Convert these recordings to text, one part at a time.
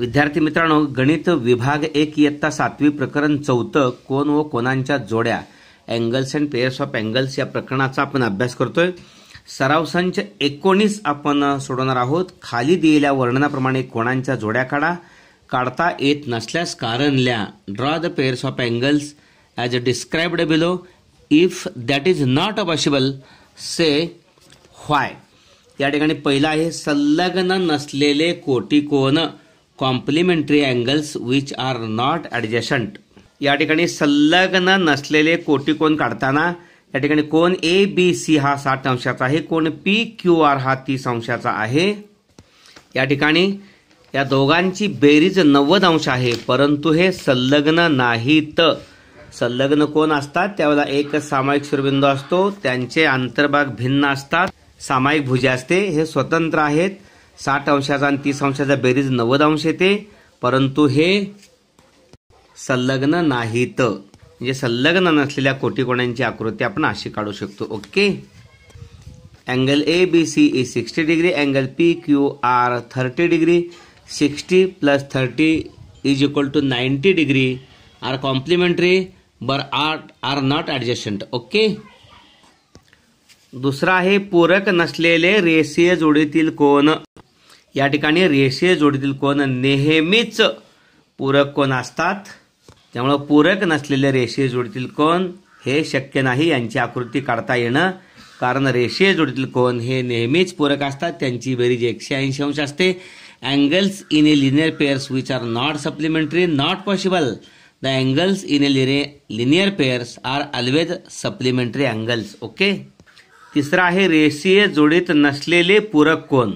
विद्यार्थी मित्रांनो गणित विभाग एक इयत्ता सातवी प्रकरण चौथं कोण व कोणांच्या जोड्या angles and pairs of angles या प्रकरणाचा आपण अभ्यास करतोय सराव संच एकोणीस आपण सोडवणार आहोत खाली दिलेल्या वर्णनाप्रमाणे कोणांच्या जोड्या काढा काढता येत नसल्यास कारण ल्या draw the pairs of angles as described below if that is not possible say why या ठिकाणी पहिला आहे संलग्न नसलेले कोटी कोण complementary angles which are not adjacent या ठिकाणी संलग्न नसलेले कोण काढताना या ठिकाणी कोण ए बी सी हा साठ अंशाचा आहे कोण पी क्यू आर हा तीस अंशाचा आहे या ठिकाणी या दोघांची बेरीज नव्वद अंश आहे परंतु हे संलग्न नाहीत संलग्न कोण असतात त्यावेळेला एक सामायिक सूर्यबिंदू असतो त्यांचे आंतरभाग भिन्न असतात सामायिक भुजे असते हे स्वतंत्र आहेत साठ अंशाचा आणि तीस अंशाचा बेरीज नव्वद अंश येते परंतु हे संलग्न नाहीत म्हणजे संलग्न नसलेल्या कोटीकोण्यांची आकृती आपण अशी काढू शकतो okay angle A B C A sixty degree angle P Q R thirty degree sixty plus thirty is equal to ninety degree are complementary but are are not adjacent okay दुसरा आहे पूरक नसलेले रेसीय जोडीतील कोण या ठिकाणी रेषीय जोडीतील कोण नेहमीच पूरक कोण असतात त्यामुळं पूरक नसलेले रेषीय जोडीतील कोण हे शक्य नाही यांची आकृती काढता येणं कारण रेषीय जोडीतील कोण हे नेहमीच पूरक असतात त्यांची बेरीज एकशे ऐंशी अंश असते angles in a linear pairs which are not supplementary not possible the angles in a line linear pairs are always supplementary angles okay तिसरा आहे रेषीय जोडीत नसलेले पूरक कोण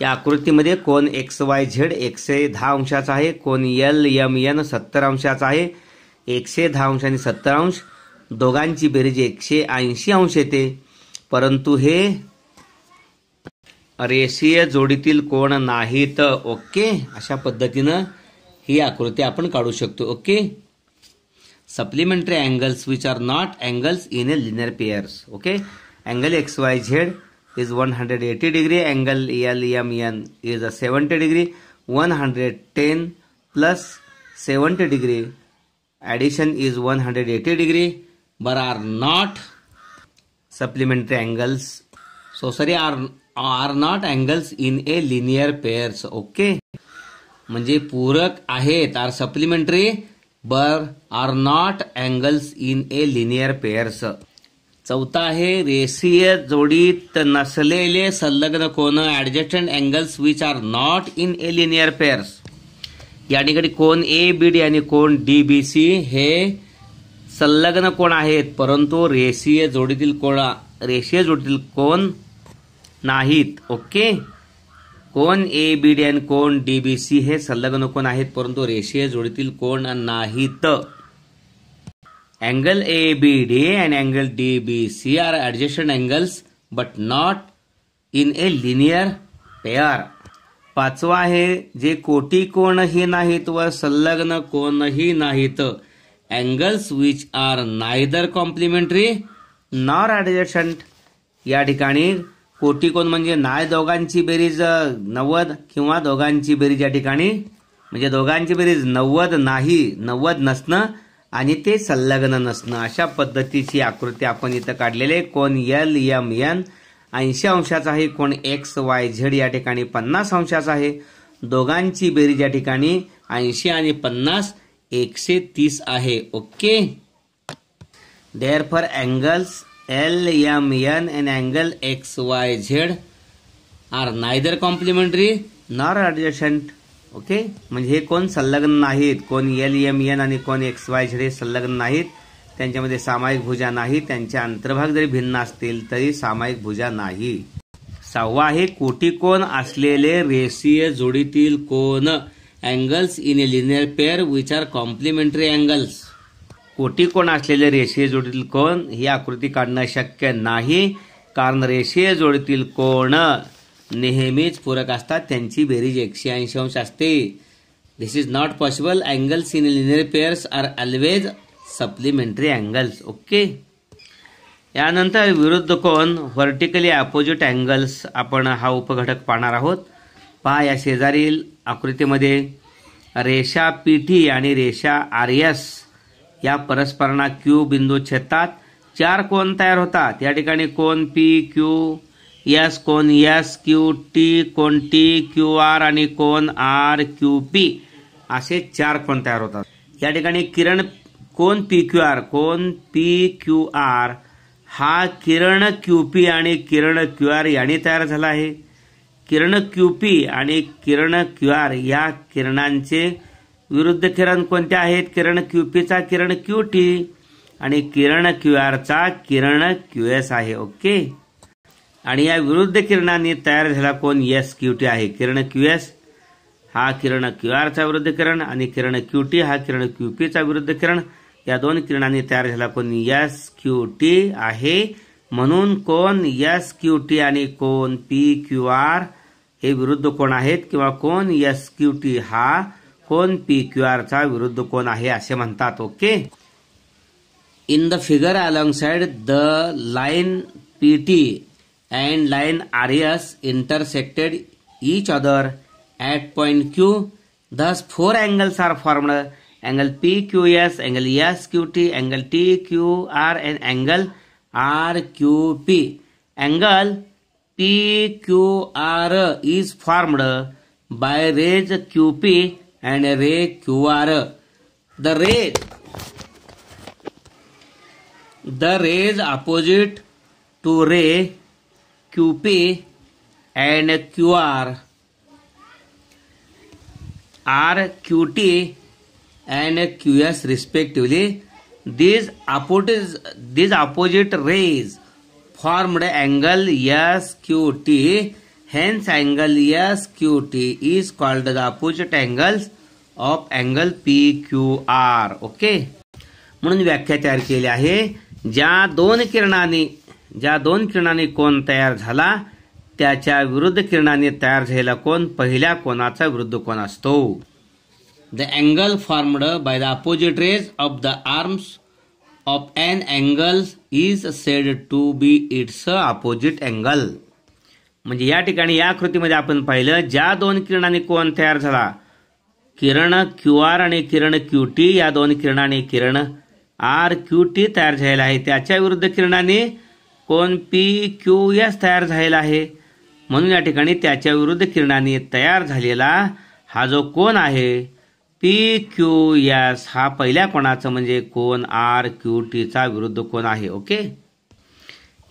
या आकृतीमध्ये कोण एक्स वाय झेड एकशे दहा अंशाचा आहे कोण एल एम एन सत्तर अंशाचा आहे एकशे दहा अंश आणि सत्तर अंश दोघांची बेरीज एकशे ऐंशी अंश येते परंतु हे रेषीय जोडीतील कोण नाहीत ओके अशा पद्धतीनं ही आकृती आपण काढू शकतो okay supplementary angles which are not angles in a linear pairs okay angle X Y Z is 180 degree angle LMN is a 70 degree 110 plus 70 degree addition is 180 degree but are not supplementary angles so sorry are are not angles in a linear pairs okay म्हणजे पूरक आहेत are supplementary but are not angles in a linear pairs चौथा आहे रेषीय जोडीत नसलेले संलग्न कोण adjacent angles which are not in a linear pairs या ठिकाणी कोण ए बी डी आणि कोण डी बी सी हे संलग्न कोण आहेत परंतु रेषीय जोडीतील कोण रेषीय जोडीतील कोण नाहीत ओके कोण ए बी डी आणि कोण डी बी सी हे संलग्न कोण आहेत परंतु रेषीय जोडीतील कोण नाहीत Angle ABD and angle DBC are adjacent angles but not in a linear pair पाचवा आहे जे कोटी कोणही नाहीत व संलग्न कोणही नाहीत angles which are neither complementary nor adjacent या ठिकाणी कोटी कोण म्हणजे नाय दोघांची बेरीज नव्वद किंवा दोघांची बेरीज या ठिकाणी म्हणजे दोघांची बेरीज नव्वद नाही नव्वद नसणं आणि ते संलग्न नसणं अशा पद्धतीची आकृती आपण इथं काढलेली आहे कोण एल एम एन ऐंशी अंशाचा आहे कोण एक्स वाय झेड या ठिकाणी पन्नास अंशाचा आहे दोघांची बेरीज या ठिकाणी ऐंशी आणि पन्नास एकशे तीस आहे okay therefore angles L M N and angle X Y Z are neither complementary nor adjacent okay म्हणजे हे कोण संलग्न नाहीत कोण एल एम एन आणि कोण एक्स वाय झेड हे संलग्न नाहीत त्यांच्यामध्ये सामायिक भुजा नाही त्यांचे अंतर्भाग जरी भिन्न असतील तरी सामायिक भुजा नाही सहावा आहे कोण असलेले रेषीय जोडीतील कोण angles in a linear pair which are complementary angles कोण असलेले रेषीय जोडीतील कोण ही आकृती काढणं शक्य नाही कारण रेषीय जोडीतील कोण नेहमीच पूरक असतात त्यांची बेरीज एकशे ऐंशी अंश असते this is not possible angles in linear pairs are always supplementary angles okay यानंतर विरुद्ध कोण व्हर्टिकली अपोजिट अँगल्स आपण हा उपघटक पाहणार आहोत पहा या शेजारील आकृतीमध्ये रेषा पी टी आणि रेषा आर एस या परस्परांना क्यू बिंदू छेदतात चार कोण तयार होतात या ठिकाणी कोण पी क्यू यस कोण यस क्यू टी कोण टी क्यू आर आणि कोण आर क्यू पी असे चार कोण तयार होतात या ठिकाणी किरण कोण पी क्यू आर कोण पी क्यू आर हा किरण क्यू पी आणि किरण क्यू आर याने तयार झाला आहे किरण क्यू पी आणि किरण क्यू आर या किरणांचे विरुद्ध किरण कोणते आहेत किरण क्यू पीचा किरण क्यू टी आणि किरण क्यू आरचा किरण क्यू एस आहे ओके आणि या विरुद्ध किरणांनी तयार झाला कोण एस क्यूटी आहे किरण क्यू हा किरण क्यू आरचा विरुद्ध किरण आणि किरण क्यूटी हा किरण क्यू पीचा विरुद्ध किरण या दोन किरणांनी तयार झाला कोण यस क्यूटी आहे म्हणून कोण एस क्यूटी आणि कोण पी क्यू आर हे विरुद्ध कोण आहेत किंवा कोण एस क्यूटी हा कोण पी क्यू आरचा विरुद्ध कोण आहे असे म्हणतात okay in the figure alongside the line P T and line areas intersected each other at point Q. Thus, four angles are formed angle PQS, angle SQT, angle TQR, and angle RQP. Angle PQR is formed by rays QP and ray QR. The rays the rays opposite to ray QP and QR R, QT and QS respectively. These opposite, these opposite rays formed angle SQT. Hence, angle SQT is called the opposite angles of angle PQR okay म्हणून व्याख्या तयार केली आहे ज्या दोन किरणानी ज्या दोन किरणाने कोण तयार झाला त्याच्या विरुद्ध किरणाने तयार झालेला कोण पहिल्या कोणाचा विरुद्ध कोण असतो the angle formed by the opposite rays of the arms of an angle is said to be its opposite angle म्हणजे या ठिकाणी या कृतीमध्ये आपण पाहिलं ज्या दोन किरणाने कोण तयार झाला किरण क्यू आर आणि किरण क्यू टी या दोन किरणाने किरण आर क्यू टी तयार झालेला आहे त्याच्या विरुद्ध किरणाने कोण पी क्यू एस तयार झालेला आहे म्हणून या ठिकाणी त्याच्या विरुद्ध किरणाने तयार झालेला हा जो कोण आहे पी क्यू एस हा पहिल्या कोणाचा म्हणजे कोण आर क्यू टीचा विरुद्ध कोण आहे ओके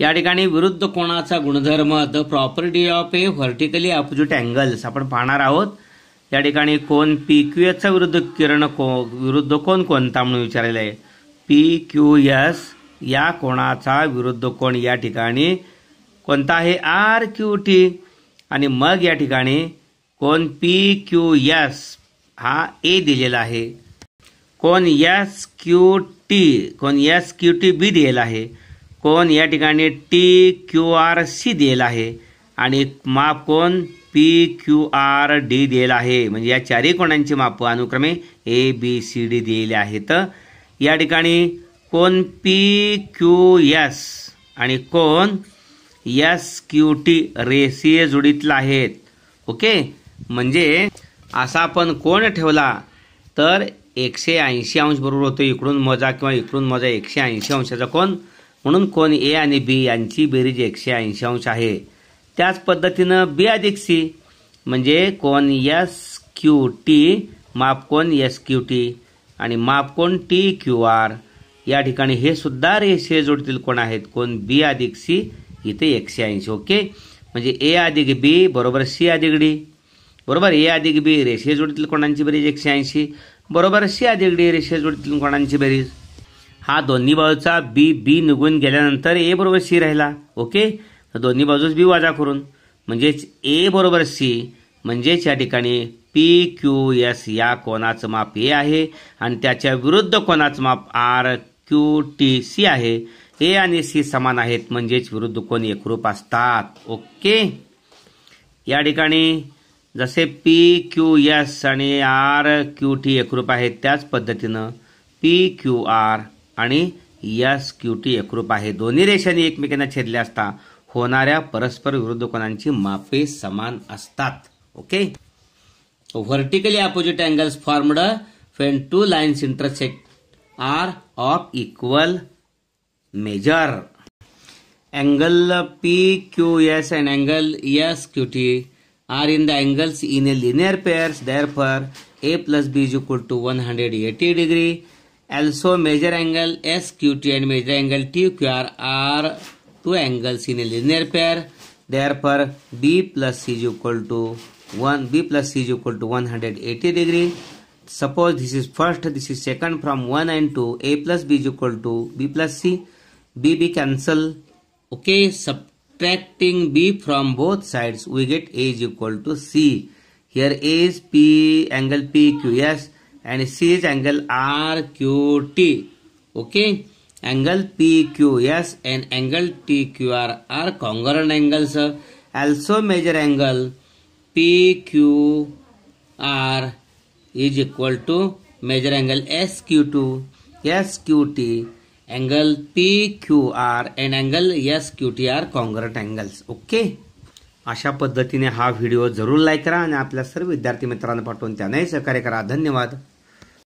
या ठिकाणी विरुद्ध कोणाचा गुणधर्म the property of a vertically opposite angles आपण पाहणार आहोत या ठिकाणी कोण पी क्यू एसचा विरुद्ध किरण को विरुद्ध कोण कोणता म्हणून विचारलेला आहे पी क्यू एस या कोणाचा विरुद्ध कोण या ठिकाणी कोणता आहे आर क्यू टी आणि मग या ठिकाणी कोण पी क्यू एस हा ए दिलेला आहे कोण एस क्यू टी कोण एस क्यू टी बी दिलेला आहे कोण या ठिकाणी टी क्यू आर सी दिलेला आहे आणि माप कोण पी क्यू आर डी दिलेला आहे म्हणजे या चारही कोणांची माप अनुक्रमे ए बी सी डी दिलेले आहेत या ठिकाणी कोण पी क्यू एस आणि कोण एस क्यू टी रेसिय जोडीतला आहेत ओके म्हणजे असा आपण कोण ठेवला तर एकशे ऐंशी अंश बरोबर होतो इकडून मजा किंवा इकडून मजा एकशे ऐंशी अंशाचा कोण म्हणून कोण ए आणि बी यांची बेरीज एकशे ऐंशी अंश आहे त्याच पद्धतीनं बी अधिक सी म्हणजे कोण एस क्यू टी माप कोण एस क्यू टी आणि माप कोण टी क्यू आर या ठिकाणी हे सुद्धा रेषे जोडतील कोण आहेत कोण बी अधिक सी इथे एकशे ऐंशी ओके म्हणजे ए अधिक बी बरोबर सी अधिक डी बरोबर ए अधिक बी रेषे जोडतील कोणांची बेरीज एकशे ऐंशी बरोबर सी अधिक डी रेषे जोडतील कोणांची बेरीज हा दोन्ही बाजूचा बी बी निघून गेल्यानंतर ए बरोबर सी राहिला ओके दोन्ही बाजूस बी वाजा करून म्हणजेच ए बरोबर सी म्हणजेच या ठिकाणी पी क्यू एस या कोणाचं माप ए आहे आणि त्याच्या विरुद्ध कोणाचं माप आर क्यू टी सी आहे ए आणि सी समान आहेत म्हणजेच विरुद्ध कोण एकरूप असतात ओके या ठिकाणी जसे पी क्यू एस आणि आर क्यू टी एकरूप आहेत त्याच पद्धतीनं पी क्यू आर आणि एस क्यू टी एकरूप आहे दोन्ही रेषांनी एकमेकांना छेदले असता होणाऱ्या परस्पर विरुद्ध कोणांची मापे समान असतात okay vertically opposite angles formed when two lines intersect are of equal measure angle P Q S and angle S Q T are in the angles in a linear pair therefore A plus B is equal to one hundred eighty degree also measure angle S Q T and measure angle T Q R are two angles in a linear pair therefore B plus C is equal to one B plus C is equal to one hundred eighty degree suppose this is first this is second from 1 and 2 a plus b is equal to b plus c b b cancel okay subtracting b from both sides we get a is equal to c here a is p angle pqs and c is angle rqt okay angle pqs and angle tqr are congruent angles also measure angle pqr is equal to measure angle S Q to S Q T angle P Q R and angle S Q T are congruent angles okay अशा पद्धतीने हा video जरूर like करा आणि आपल्या सर्व विद्यार्थी मित्रांना पाठवून त्यांनाही सहकार्य करा धन्यवाद